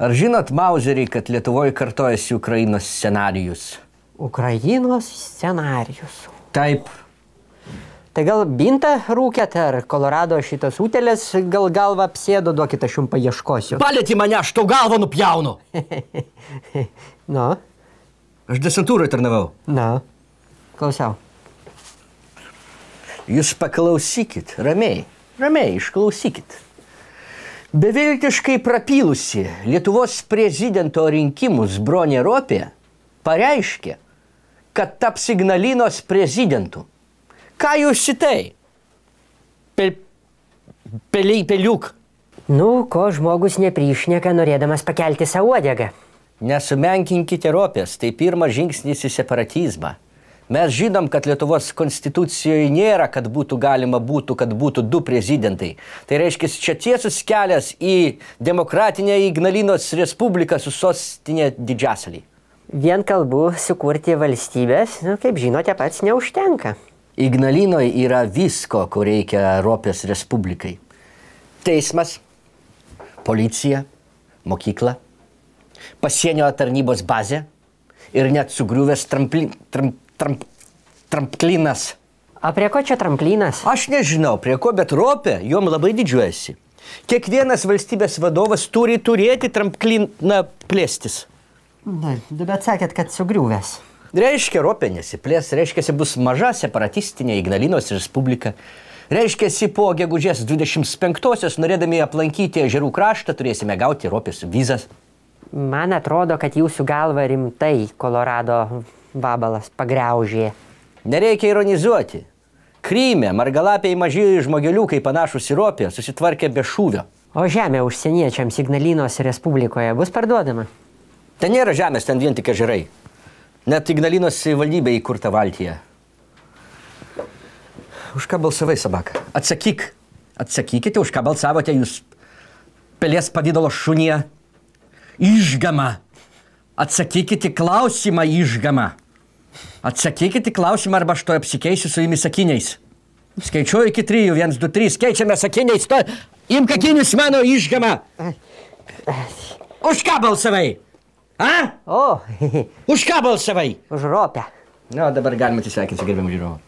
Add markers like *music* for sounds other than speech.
Ar žinot, Mauzeriai, kad Lietuvoje kartojasi Ukrainos scenarijus? Ukrainos scenarijus. Taip. Tai gal bintą rūkėt ar Kolorado šitas utelės, gal galvą apsėdo, duokit aš jums paieškosiu. *laughs* Palėti mane, aš tau galvą nupjaunu. nu. Aš desantūrai tarnavau. Na. Klausiau. Jūs paklausykit, ramiai, ramiai, išklausykit. Beviltiškai prapylusi Lietuvos prezidento rinkimus Bronė Ropė pareiškė, kad taps Ignalinos prezidentu. Ką jūs šitai? Pe, peliai peliuk. Nu, ko žmogus neprišneka, norėdamas pakelti savo odegą. Nesumenkinkite ropės, tai pirmas žingsnis į separatizmą. Mes žinom, kad Lietuvos konstitucijoje nėra, kad būtų galima būtų, kad būtų du prezidentai. Tai reiškia, čia tiesus kelias į demokratinę Ignalinos Respubliką su sostinė didžiasalį. Vien kalbų sukurti valstybės, nu, kaip žinote, pats neužtenka. Ignalinoje yra visko, ko reikia Europės Respublikai. Teismas, policija, mokykla, pasienio tarnybos bazė ir net sugriuvęs tramplin... Tramp tramp, trampklinas. O prie ko čia tramplynas? Aš nežinau, prie ko, bet Ropė juom labai didžiuojasi. Kiekvienas valstybės vadovas turi turėti trampkliną plėstis. Na, bet sakėt, kad sugriuvęs. Reiškia, Ropė nesiplės, reiškia, bus maža separatistinė Ignalinos Respublika. Reiškia, po gegužės 25-osios, norėdami aplankyti ežerų kraštą, turėsime gauti Ropės vizas. Man atrodo, kad jūsų galva rimtai Kolorado Babalas pagriaužė. Nereikia ironizuoti. Kryme margalapiai mažieji žmogeliukai panašus į ropę susitvarkė be šūvio. O žemė užsieniečiams Ignalinos Respublikoje bus parduodama? Ten nėra žemės, ten vien tik ežerai. Net Ignalinos valdybė įkurta Valtija. Už ką balsavai, Sabaka? Atsakyk. Atsakykite, už ką balsavote jūs pelės pavydalo šunie. Išgama. Atsakykite klausimą išgama. Atsakykite klausimą arba aš to apsikeisiu su jumis sakiniais. Skaičiuoju iki trijų, viens, du, trys, keičiame sakiniais, to imk akinius mano išgamą. Už ką balsavai? A? O. Už ką balsavai? Už ropę. Na, no, dabar galima atsisveikinti, gerbiam žiūrovą.